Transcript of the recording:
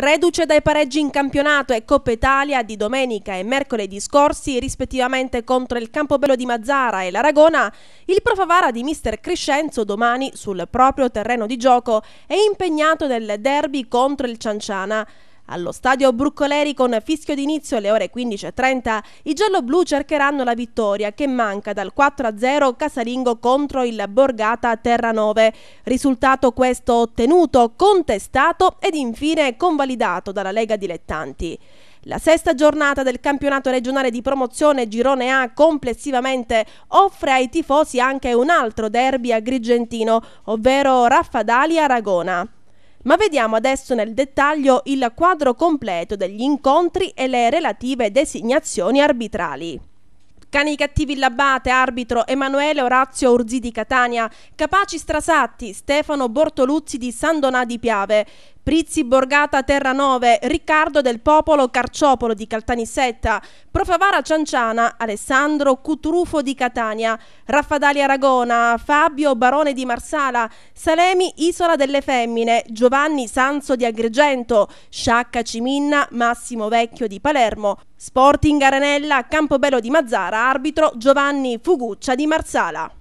Reduce dai pareggi in campionato e Coppa Italia di domenica e mercoledì scorsi, rispettivamente contro il Campobello di Mazzara e l'Aragona, il Profavara di mister Crescenzo domani sul proprio terreno di gioco è impegnato nel derby contro il Cianciana. Allo stadio Bruccoleri con fischio d'inizio alle ore 15.30 i gialloblu cercheranno la vittoria che manca dal 4-0 casalingo contro il Borgata Terranove. Risultato questo ottenuto, contestato ed infine convalidato dalla Lega Dilettanti. La sesta giornata del campionato regionale di promozione Girone A complessivamente offre ai tifosi anche un altro derby agrigentino, ovvero Raffadali-Aragona. Ma vediamo adesso nel dettaglio il quadro completo degli incontri e le relative designazioni arbitrali. Cani cattivi Labbate, arbitro Emanuele Orazio Urzi di Catania, Capaci Strasatti, Stefano Bortoluzzi di San Donà di Piave, Prizzi Borgata Terranove, Riccardo del Popolo Carciopolo di Caltanissetta, Profavara Cianciana, Alessandro Cutrufo di Catania, Raffadali Aragona, Fabio Barone di Marsala, Salemi Isola delle Femmine, Giovanni Sanso di Agrigento, Sciacca Ciminna, Massimo Vecchio di Palermo, Sporting Arenella, Campobello di Mazzara, arbitro Giovanni Fuguccia di Marsala.